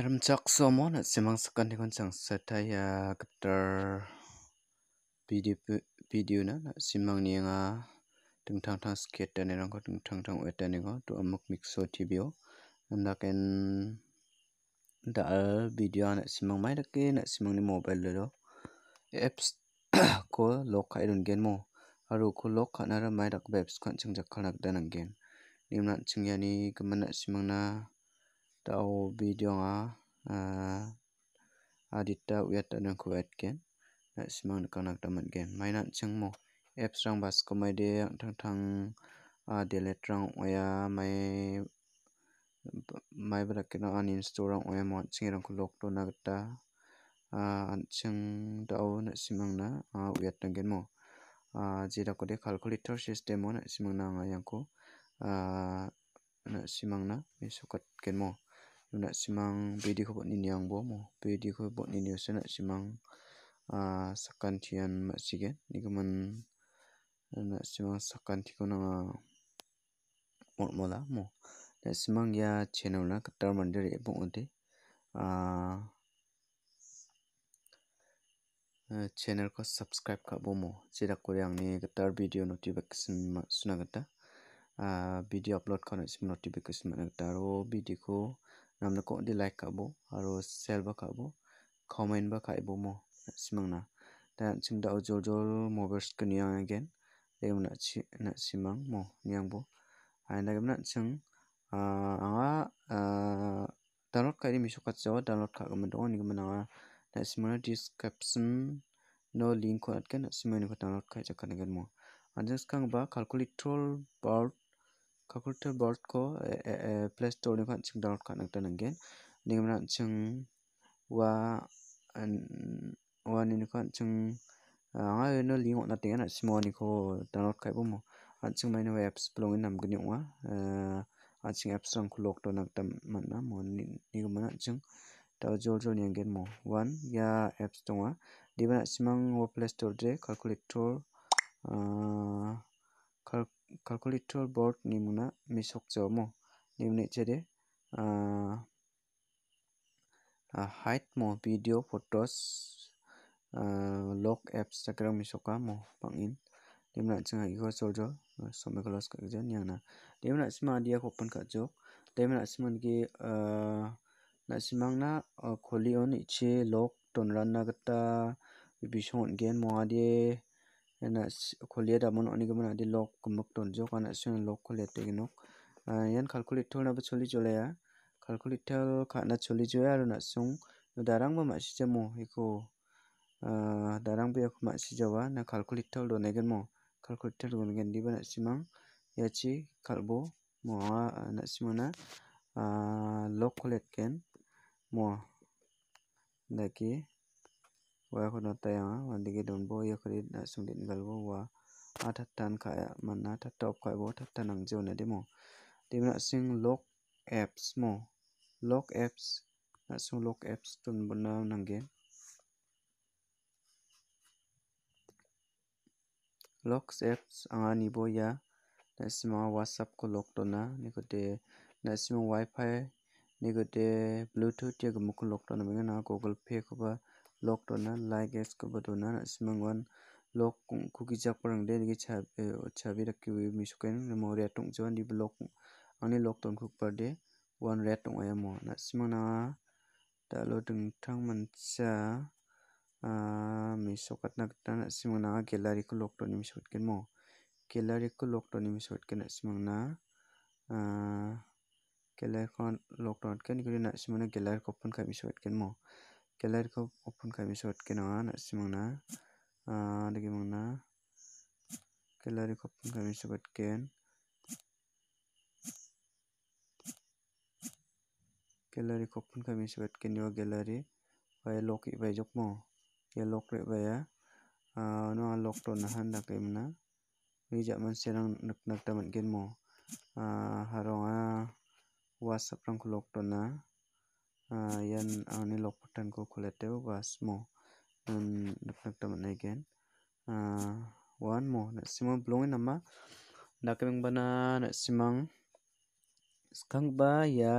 Aramchak somo na simang sakan di konsang sataya kapter video video na na simang ni nga tung tang tang skate dan erang ko tung tang tang weta ni ko tu amuk mixo tibio anda ken al video na simang mai dake na simang ni mobile lo apps ko lokha idun e gen mo aru ko lokha na ra mai dak apps kan chang jak khanak dan gen nimna chingyani kaman kemana simang na tao video nga eh, adita uyat dan kuat gen na eh, simang kanak damat gen mainan cheng mo apps rang bas ko mai de yang tang thang eh, delete rang oya mai mai bra kena uninstall rang oya mo ching rang ko lok to na ta an cheng dao na simang na uyat dan gen mo jira ko de calculator system mo na simang na nga yang ko na simang na mi sukat gen mo nasimang pedi ko ni yang bomo pedi ko bot ni news nasimang a sakantian masige nigaman nasimang sakanti ko nanga ah, mot mola mo nasimang ya channel na katar mandir e bong ode a ah, eh, channel ko subscribe ka bomo sira ko yang ni katar video notification sunagata a ah, video upload ko nasim notification managata ro oh, video ko namnoko ong·de laik ka·bo aro sel ba bo, comment ba ka·ebomo nasimangna ia an·chingtao ngan mobers gnirang na chi na simang mo niangbo anne dagima an·ching anga danlod ka·eni meso doon danlod ka·gimin na na anga na description, no link-ko natgen nasimang iniko danlod ka·e jakkalna gen mo anjing ba, kalkulator, bart kalkulator board ko eh, eh, eh, play store ni kan ching download kan ekta nangen ning mana ching wa wa ni kan ching anga ah, no link on nating na simo ni ko download kai bomo anching main apps plongin namgni onga anching apps rang kulok to naktam na mon ni mana ching ta jol jol ni angen mo one ya apps tonga mana simang wa play store de calculator ah, calculator board nimuna mesokjo mo nini chere ah, ah, height mo video photos ah, log apps chakrang mesoka mo bangin demna chenga igo soljo somai klas ka jan yana demna sima dia open ka jo demna siman gi na simangna kholi on ichi log tonran na kata, bishon, gen mo ade ena kholiat amon onigamon adi lok kumbuk ton jok ana sion lok kholiat tegi nok yan kalkulit thol na bachuli jole ya kalkulit thol kha na chuli jo ya na sung darang ma si jamo iko darang be ma si jawa na kalkulit thol do negen mo kalkulit thol gon gen diba na simang yachi kalbo mo na simona lok kholiat ken mo daki wa ko no tayanga wandige don bo yakari na sungdin galbo wa athatan khaya manna thatop khai bo thatan ang jona demo dimna sing log apps mo log apps na sung log apps tun bonna nangge log apps anga ni bo ya na sima whatsapp ko log tona nikote na sima wifi nikote bluetooth ya gumuk log tona menga na google pay ko ba lok-tona lait ges koba dona a·simrangwan lok ong·ku gijakrangde chabi dake mesoken rimong ret ong·joa ine lok ang·ani lok dongiparde uan ret ong·a iano na·simang nangaha dal·o dingtang mancha aaa mesokatna gita na·simang nangaha galariko lok done meso rikgimin mo galariko lok done meso rike na·simangna aaa galariko lok dona rike na·simangna galariko open kae meso rikgimin mo. ke light ko open kami bisot ke nanga na simang na ah, lagi mang na ke ko open kami sebut ken gallery ko open kami sebut ken yo gallery bai lock i jok mau, ya lock le bai ya ah, no lock to na han da kai mana wijak man serang nak nak tamat gen mo ah, harong a whatsapp rang ko lock to na Ah, yan ani ah, lok patan ko khule teo bas mo reflect man again one ah, mo na simang blong na ma dakemeng bana na simang skang ba ya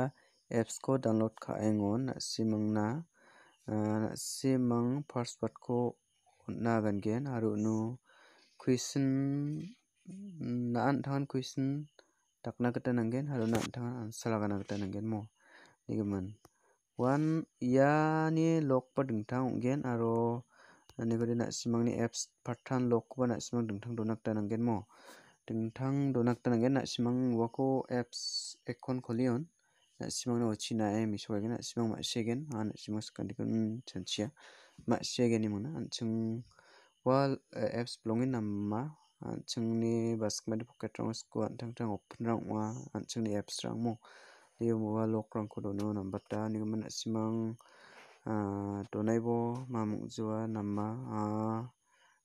apps ko download ka engon na simang na na simang password ko na gan gen aru nu question na anthan question takna kata nanggen haru na anthan answer lagana kata nanggen mo nigaman वान यानि लकबा दिन्थां गेन आरो निगोरि नासिमांनि एप्स पाथान लकबा नासिमां दिन्थां दोनाक्ता नांगेन मो दिन्थां दोनाक्ता नांगेन नासिमां वाखौ एप्स एकन खलियोन नासिमांनि अचिना एम इसवागेन नासिमां मासिगेन आं नासिमां सिखान्दिखौ सानसिया मासिगेननि मोनो आंथिं वाल एप्स ब्लंगिन नामा आंथिंनि बासकमेन्ट पकेट रं स्कुआ नोंथांथां अपेन रं वा आंथिंनि एप्स रं मो yung mga lokrang ko doon naman bata ni ko man si mang doon ay po mamang zuwa nama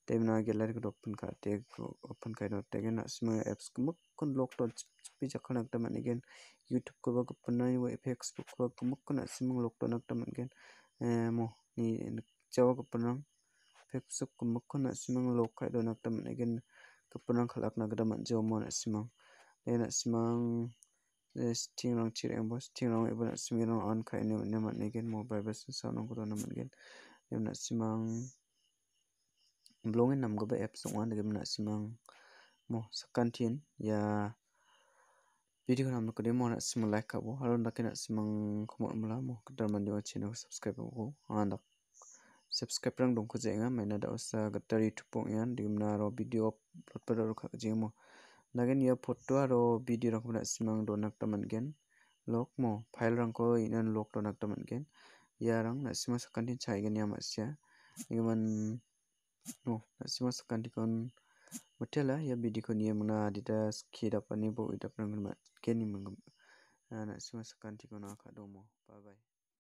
tayo na gilari ko doon ka tayo open kayo doon tayo na si mga apps ko makon lock doon pija ka nagtaman again youtube ko wag open na yung facebook ko wag makon na si mga lock doon nagtaman again mo ni nagjawa ko pa nang facebook ko makon na si mga lock kayo doon nagtaman again kapunang kalak nagtaman jawa mo na si mga ay na si mga tingrang chireng bos tingrang ebo nasimirang an kha ine mane man-gen mobile besen sawnang kodo man-gen ebo nasimang blongen namgipa apps ong·a ebo nasimang mo sakkantien ia video namnoko kan, demo nasimang like ka·bo oh, aro dake nasimang komotmola mo gitar manderang channel subscribe ko oh, oh, anga ah, dak subscribe rang dongko jaenga maina da·osa gitar youtube ya, di degimina aro video upload ba raro ka·jeemo lagen ya foto aro bidi rangko donak dona gen lok mo file-rangko inan lok dona gita man·gen iarang naisima sakantin chaengania ma·sia engeman no naisima sakantikon mitela ia bidiko nie mingna adita skie dapani bo·e daprangni man·gen naisima kon akadomo bye bye